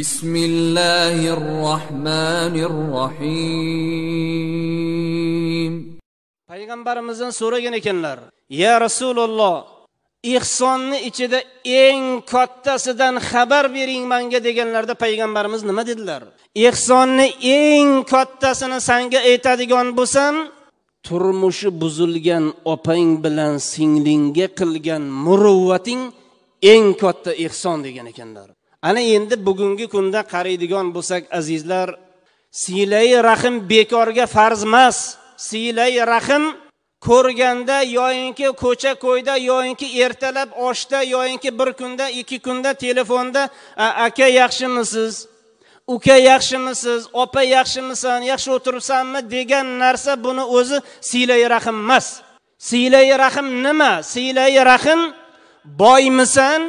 بسم الله الرحمن الرحيم payg'ambarimizdan so'ragan ekanlar ya rasululloh ehsonni ichida eng kattasidan xabar bering manga deganlarda payg'ambarimiz nima dedilar ehsonni eng kattasini sanga aytadigan bo'lsam turmushi buzilgan opang bilan singlingga qilgan muruvvating eng katta ehson degan ekanlar ana endi bugungi kunda qaraydigan bo'lsak azizlar siylai rahm bekorga farz emas siylai rahm ko'rganda yoyinki ko'cha ko'yda yoyinki ertalab oshda yoyinki bir kunda ikki kunda telefonda aka yaxshimisiz uka yaxshimisiz opa yaxshimisan yaxshi o'tiribsanmi degan narsa buni o'zi siylai rahm emas siylai rahm nima siylai rahm boymisan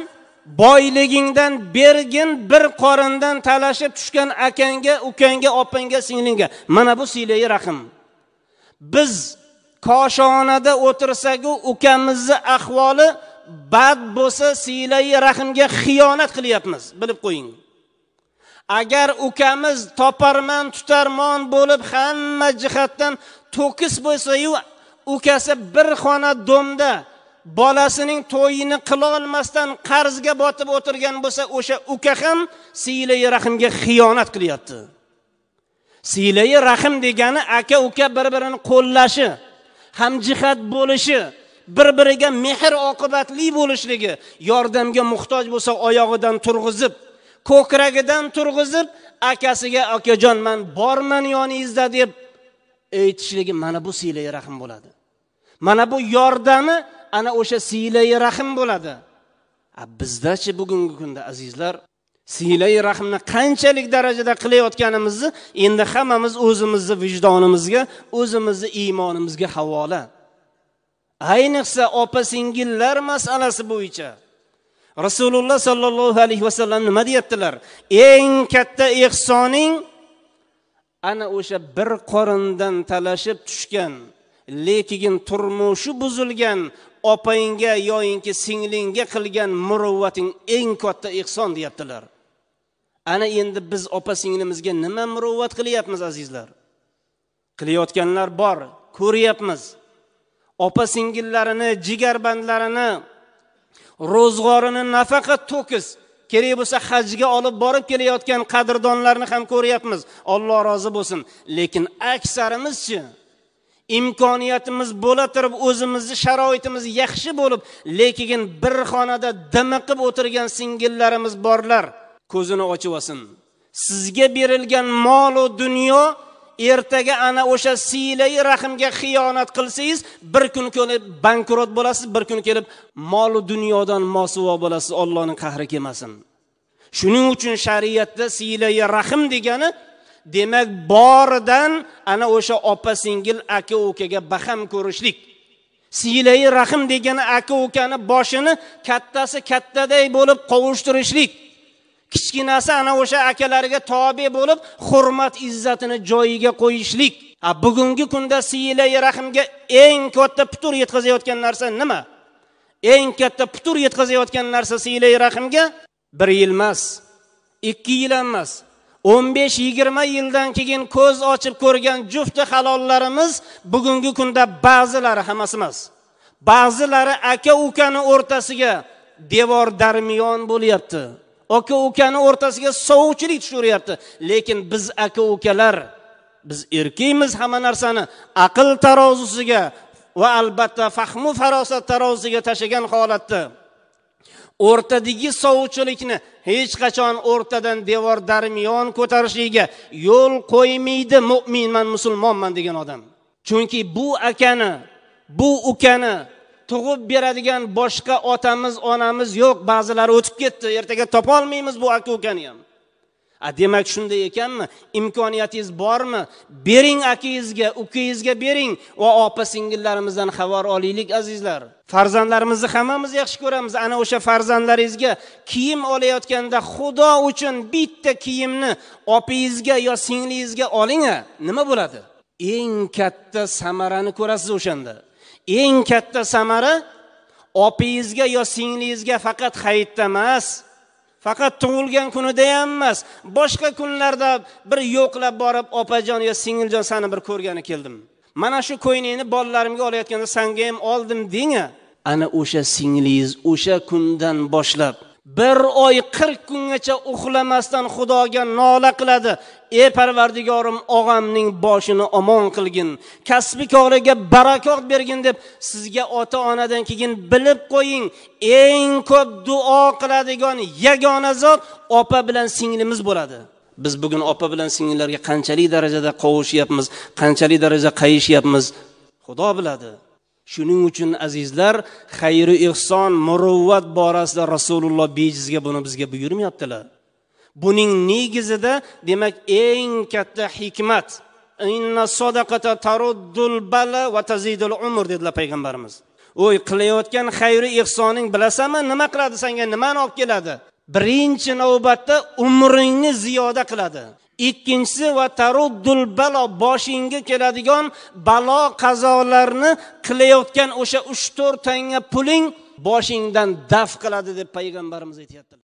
boyligingdan bergin bir qorindan talashib tushgan akangga ukangga opangga singlingga mana bu siylai rahm biz koshonada o'tirsaku ukamizni ahvoli bad bo'lsa siylai rahmga xiyonat qilyapmiz bilib qo'ying agar ukamiz toparman tutarmon bo'lib hamma jihatdan to'kis bo'lsayu ukasi bir xona do'mda bolasining to'yini qilolmasdan qarzga botib o'tirgan bo'lsa o'sha uka ham siylai rahmga xiyonat qilyapti siylai rahm degani aka uka bir birini qo'llashi hamjihat bo'lishi bir biriga mehr oqibatli bo'lishligi yordamga muhtoj bo'lsa oyog'idan turg'izib ko'kragidan turg'izib akasiga akajon man borman yoningizda deb aytishligi mana bu siylai rahm bo'ladi mana bu yordami ana o'sha siylai rahm bo'ladi bizdachi bugungi kunda azizlar siylai rahmni qanchalik darajada qilayotganimizni endi hammamiz o'zimizni vijdonimizga o'zimizni iymonimizga havola ayniqsa opa singillar masalasi bo'yicha rasululloh sollallohu alayhi vasallam nima deyaptilar eng katta ehsoning ana o'sha bir qorindan talashib tushgan lekin turmushi buzilgan opangga yoyinki singlingga qilgan muruvvating eng katta ehson deyaptilar ana endi biz opa singlimizga nima muruvvat qilyapmiz azizlar qilayotganlar bor ko'ryapmiz opa singillarini jigarbandlarini ro'zg'orini nafaqa to'kis kerak bo'lsa hajga olib borib kelayotgan qadrdonlarni ham ko'ryapmiz olloh rozi bo'lsin lekin aksarimizchi imkoniyatimiz bo'la turib o'zimizni sharoitimiz yaxshi bo'lib lekin bir xonada dimiqib o'tirgan singillarimiz borlar ko'zini ochib olsin sizga berilgan molu dunyo ertaga ana o'sha siylai rahmga xiyonat qilsangiz bir kun kelib bankrot bo'lasiz bir kun kelib molu dunyodan mosuvo bo'lasiz ollohni qahri kelmasin shuning uchun shariatda siylai rahm degani demak boridan ana o'sha opa singil aka ukaga baham ko'rishlik siylai rahm degani aka ukani boshini kattasi kattaday bo'lib qovushtirishlik kichkinasi ana o'sha akalariga tobe bo'lib hurmat izzatini joyiga qo'yishlik a bugungi kunda siylai rahmga eng katta putur yetkazayotgan narsa nima eng katta putur yetkazayotgan narsa siylai rahmga bir yil emas ikki yil ham emas 15 20 yildan keyin ko'z ochib ko'rgan jufti halollarimiz bugungi kunda ba'zilari hammasi emas ba'zilari aka ukani o'rtasiga devor darmiyon bo'lyapti aka ukani o'rtasiga sovchilik tushuryapti lekin biz aka ukalar biz erkaymiz hamma narsani aql tarozusiga va albatta fahmu farosat tarozusiga tashlagan holatda o'rtadagi sovchilikni hech qachon o'rtadan devor darmiyon ko'tarishligiga yo'l qo'ymaydi mo'minman musulmonman degan odam chunki bu akani bu ukani tug'ib beradigan boshqa otamiz onamiz yo'q ba'zilari o'tib ketdi ertaga topolmaymiz bu aka ukani ham a demak shunday ekanmi imkoniyatingiz bormi bering akangizga ukangizga bering va opa singillarimizdan xabar olaylik azizlar farzandlarimizni hammamiz yaxshi ko'ramiz ana o'sha farzandlaringizga kiyim olayotganda xudo uchun bitta kiyimni opangizga yo singlingizga oling nima bo'ladi eng katta samarani ko'rasiz o'shanda eng katta samara opangizga yo singlingizga faqat hayitda emas faqat tug'ilgan kunida ham emas boshqa kunlarda bir yo'qlab borib opajon yo singiljon sani bir ko'rgani keldim mana shu ko'yningni bolalarimga olayotganda sanga ham oldim deng ana o'sha singlingiz o'sha kundan boshlab bir oy qirq kungacha uxlamasdan xudoga nola qiladi ey parvardigorim og'amning boshini omon qilgin kasbi koriga barakot bergin deb sizga ota onadan keyin bilib qo'ying eng ko'p duo qiladigan yagona zot opa bilan singlimiz bo'ladi biz bugun opa bilan singillarga qanchalik darajada qovushyapmiz qanchalik daraja qayishyapmiz xudo biladi shuning uchun azizlar xayri ehson muruvvat borasida rasululloh bejizga buni bizga buyurmayaptilar buning negizida demak eng katta hikmat inna taruddul bala va tazidul umr dedilar payg'ambarimiz o'y qilayotgan xayri ehsoning bilasanmi nima qiladi senga nimani olib keladi birinchi navbatda umringni ziyoda qiladi ikkinchisi va taruddul balo boshingga keladigan balo qazolarni qilayotgan o'sha uch to'rt tanga puling boshingdan daf qiladi deb payg'ambarimiz aytyapti